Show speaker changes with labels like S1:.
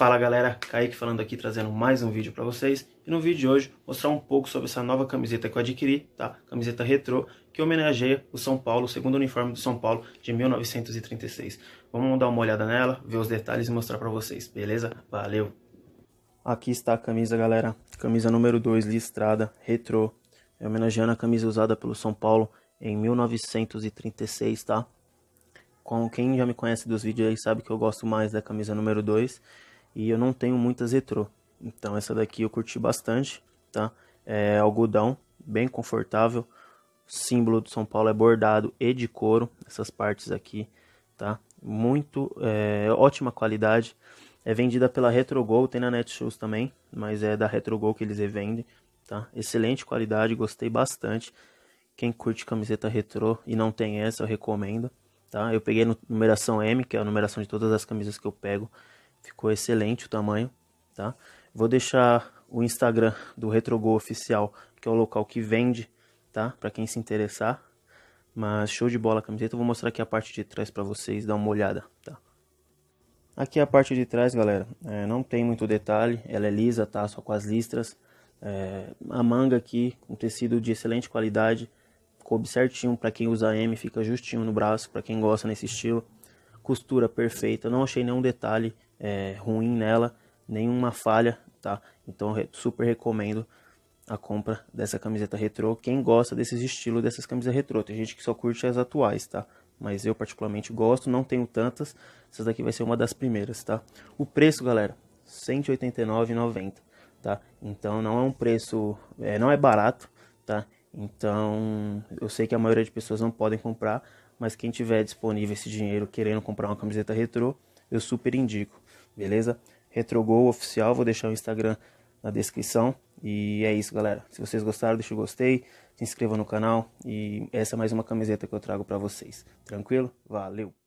S1: Fala galera, Kaique falando aqui trazendo mais um vídeo para vocês e no vídeo de hoje mostrar um pouco sobre essa nova camiseta que eu adquiri, tá? Camiseta retrô que homenageia o São Paulo, o segundo uniforme do São Paulo de 1936. Vamos dar uma olhada nela, ver os detalhes e mostrar para vocês, beleza? Valeu! Aqui está a camisa galera, camisa número 2 listrada, retrô, é homenageando a camisa usada pelo São Paulo em 1936, tá? Com quem já me conhece dos vídeos aí sabe que eu gosto mais da camisa número 2 e eu não tenho muitas retrô. Então essa daqui eu curti bastante, tá? É algodão, bem confortável. O símbolo do São Paulo é bordado e de couro, essas partes aqui, tá? Muito, é, ótima qualidade. É vendida pela Retrogol, tem na Netshoes também, mas é da Retrogol que eles revendem, tá? Excelente qualidade, gostei bastante. Quem curte camiseta retrô e não tem essa, eu recomendo, tá? Eu peguei no numeração M, que é a numeração de todas as camisas que eu pego. Ficou excelente o tamanho, tá? Vou deixar o Instagram do Retrogol Oficial, que é o local que vende, tá? Para quem se interessar. Mas show de bola a camiseta. vou mostrar aqui a parte de trás para vocês, dar uma olhada, tá? Aqui a parte de trás, galera, é, não tem muito detalhe. Ela é lisa, tá? Só com as listras. É, a manga aqui, um tecido de excelente qualidade. Coube certinho para quem usa M, fica justinho no braço, para quem gosta nesse estilo costura perfeita, não achei nenhum detalhe é, ruim nela, nenhuma falha, tá? Então super recomendo a compra dessa camiseta retrô. Quem gosta desses estilos dessas camisas retrô, tem gente que só curte as atuais, tá? Mas eu particularmente gosto, não tenho tantas. Essa daqui vai ser uma das primeiras, tá? O preço, galera, 189,90, tá? Então não é um preço, é, não é barato, tá? Então eu sei que a maioria de pessoas não podem comprar, mas quem tiver disponível esse dinheiro querendo comprar uma camiseta retrô, eu super indico, beleza? Retrogol oficial, vou deixar o Instagram na descrição. E é isso, galera. Se vocês gostaram, deixa o gostei, se inscreva no canal e essa é mais uma camiseta que eu trago para vocês. Tranquilo? Valeu.